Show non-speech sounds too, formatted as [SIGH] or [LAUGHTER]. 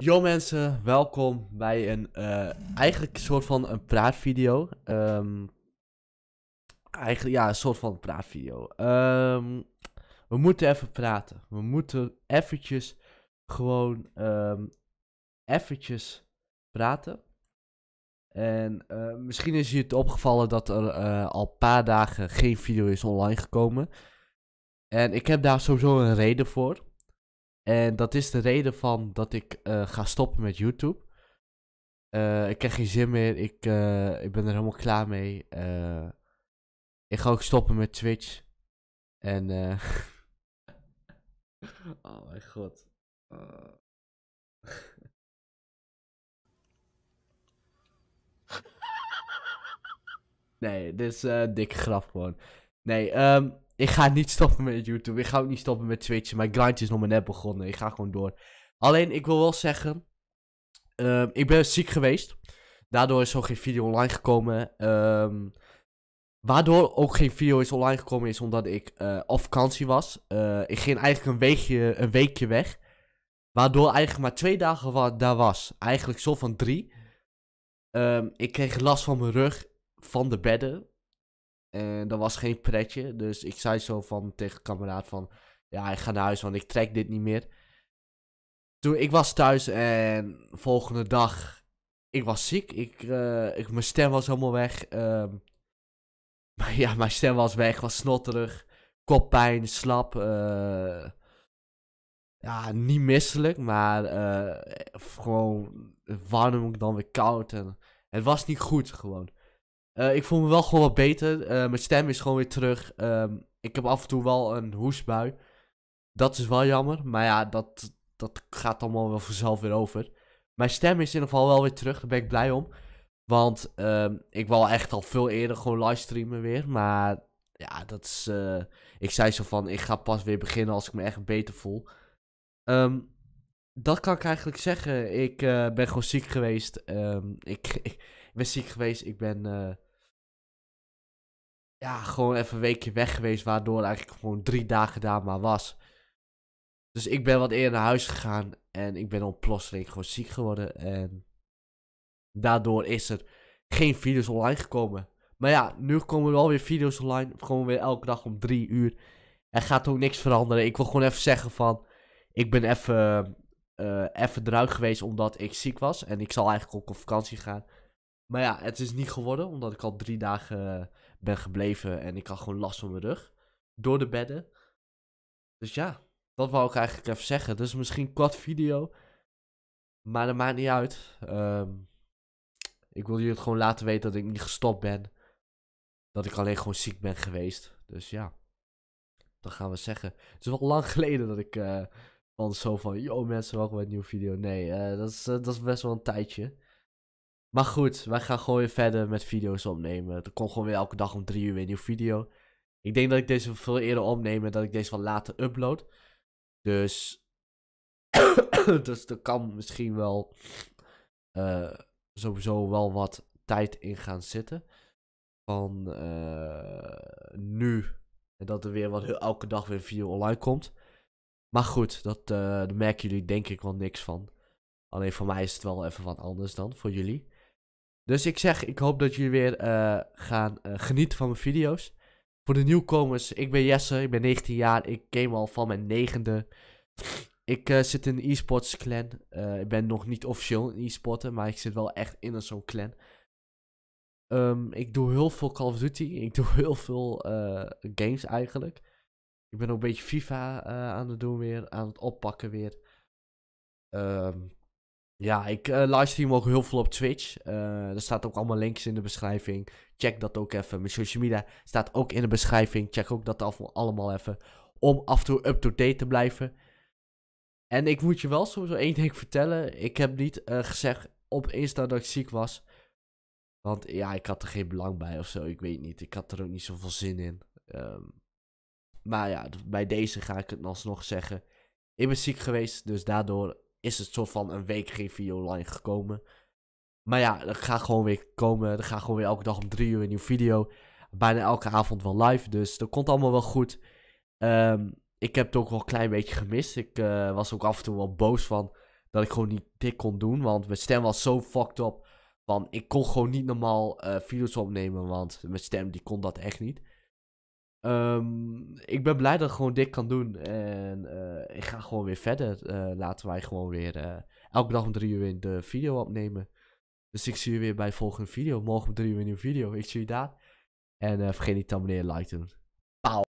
Yo mensen, welkom bij een eh, eigenlijk soort van een praatvideo. Ehm, eigenlijk ja, een soort van een praatvideo. Ehm, we moeten even praten. We moeten eventjes gewoon um, eventjes praten. En eh, misschien is je het opgevallen dat er eh, al een paar dagen geen video is online gekomen. En ik heb daar sowieso een reden voor. En dat is de reden van dat ik eh, ga stoppen met YouTube. Eh, ik krijg geen zin meer. Ik, eh, ik ben er helemaal klaar mee. ik ga ook stoppen met Twitch. En. [LAUGHS] oh mijn god. [LAUGHS] nee, dit is een dikke graf gewoon. Nee, um, ik ga niet stoppen met YouTube. Ik ga ook niet stoppen met Twitch. Mijn grind is nog maar net begonnen. Ik ga gewoon door. Alleen, ik wil wel zeggen... Ehm, ik ben ziek geweest. Daardoor is ook geen video online gekomen. Ehm, waardoor ook geen video is online gekomen is omdat ik uh, eh, op vakantie was. Eh, ik ging eigenlijk een weekje, een weekje weg. Waardoor eigenlijk maar twee dagen daar was. Eigenlijk zo van drie. Ehm, ik kreeg last van mijn rug, van de bedden. En dat was geen pretje. Dus ik zei zo van tegen de kameraad van... Ja, ik ga naar huis, want ik trek dit niet meer. Toen, ik was thuis en volgende dag... Ik was ziek. Ik, uh, ik, mijn stem was helemaal weg. Ehm, [LAUGHS] maar ja, mijn stem was weg. Was snotterig. Koppijn, slap. Eh, ja, niet misselijk, maar uh, gewoon warm dan weer koud. En het was niet goed gewoon. Eh, ik voel me wel gewoon wat beter. Eh, mijn stem is gewoon weer terug. Ehm, ik heb af en toe wel een hoestbui. Dat is wel jammer. Maar ja, dat, dat gaat allemaal wel vanzelf weer over. Mijn stem is in ieder geval wel weer terug. Daar ben ik blij om. Want ehm, ik wil echt al veel eerder gewoon livestreamen weer. Maar ja, dat is. Eh, ik zei zo van: ik ga pas weer beginnen als ik me echt beter voel. Ehm, dat kan ik eigenlijk zeggen. Ik ben gewoon ziek geweest. ik [LAUGHS] Ik ben ziek geweest. Ik ben eh, ja, gewoon even een weekje weg geweest. Waardoor eigenlijk gewoon drie dagen daar maar was. Dus ik ben wat eerder naar huis gegaan. En ik ben dan plotseling gewoon ziek geworden. En daardoor is er geen video's online gekomen. Maar ja, nu komen er wel weer video's online. Gewoon weer elke dag om drie uur. Er gaat ook niks veranderen. Ik wil gewoon even zeggen van... Ik ben even, uh, even druk geweest omdat ik ziek was. En ik zal eigenlijk ook op vakantie gaan. Maar ja, het is niet geworden, omdat ik al drie dagen eh, ben gebleven en ik had gewoon last van mijn rug. Door de bedden. Dus ja, dat wou ik eigenlijk even zeggen. Dus misschien kwart video. Maar dat maakt niet uit. Ehm, ik wil jullie het gewoon laten weten dat ik niet gestopt ben. Dat ik alleen gewoon ziek ben geweest. Dus ja, dat gaan we zeggen. Het is wel lang [LAUGHS] geleden dat ik uh, van zo van... Yo mensen, welkom bij een nieuwe video. Nee, eh, dat, is, dat is best wel een tijdje. Maar goed, wij gaan gewoon weer verder met video's opnemen. Er komt gewoon weer elke dag om drie uur weer een nieuwe video. Ik denk dat ik deze veel eerder opneem en dat ik deze wel later upload. Dus. [COUGHS] dus er kan misschien wel. Eh, sowieso wel wat tijd in gaan zitten. Van eh, nu. En dat er weer wat, elke dag weer een video online komt. Maar goed, dat, uh, daar merken jullie denk ik wel niks van. Alleen voor mij is het wel even wat anders dan voor jullie. Dus ik zeg, ik hoop dat jullie weer eh, gaan eh, genieten van mijn video's. Voor de nieuwkomers, ik ben Jesse, ik ben 19 jaar, ik game al van mijn negende. Ik eh, zit in een esports clan. ik ben nog niet officieel in e maar ik zit wel echt in zo'n clan. Ehm, ik doe heel veel Call of Duty, ik doe heel veel games eigenlijk. Ik ben ook een beetje FIFA aan het doen weer, aan het oppakken weer. Ehm. Ja, ik eh, livestream ook heel veel op Twitch. Eh, er staat ook allemaal links in de beschrijving. Check dat ook even. Mijn social media staat ook in de beschrijving. Check ook dat allemaal even. Om af en toe up-to-date te blijven. En ik moet je wel sowieso één ding vertellen. Ik heb niet eh, gezegd op Insta dat ik ziek was. Want ja, ik had er geen belang bij of zo. Ik weet niet. Ik had er ook niet zoveel zin in. Ehm, maar ja, bij deze ga ik het alsnog zeggen. Ik ben ziek geweest, dus daardoor is het soort van een week geen video online gekomen. Maar ja, er gaat gewoon weer komen. Er gaat gewoon weer elke dag om drie uur een nieuwe video. Bijna elke avond wel live. Dus dat komt allemaal wel goed. Ehm, ik heb het ook wel een klein beetje gemist. Ik eh, was ook af en toe wel boos van dat ik gewoon niet dit kon doen. Want mijn stem was zo fucked up. Van ik kon gewoon niet normaal eh, video's opnemen. Want mijn stem die kon dat echt niet. Ehm, ik ben blij dat ik gewoon dit kan doen. En eh, ik ga gewoon weer verder. Eh, laten wij gewoon weer eh, elke dag om drie uur in de video opnemen. Dus ik zie je weer bij de volgende video. Morgen om drie uur een nieuwe video. Ik zie je daar. En vergeet niet te abonneren en like te doen.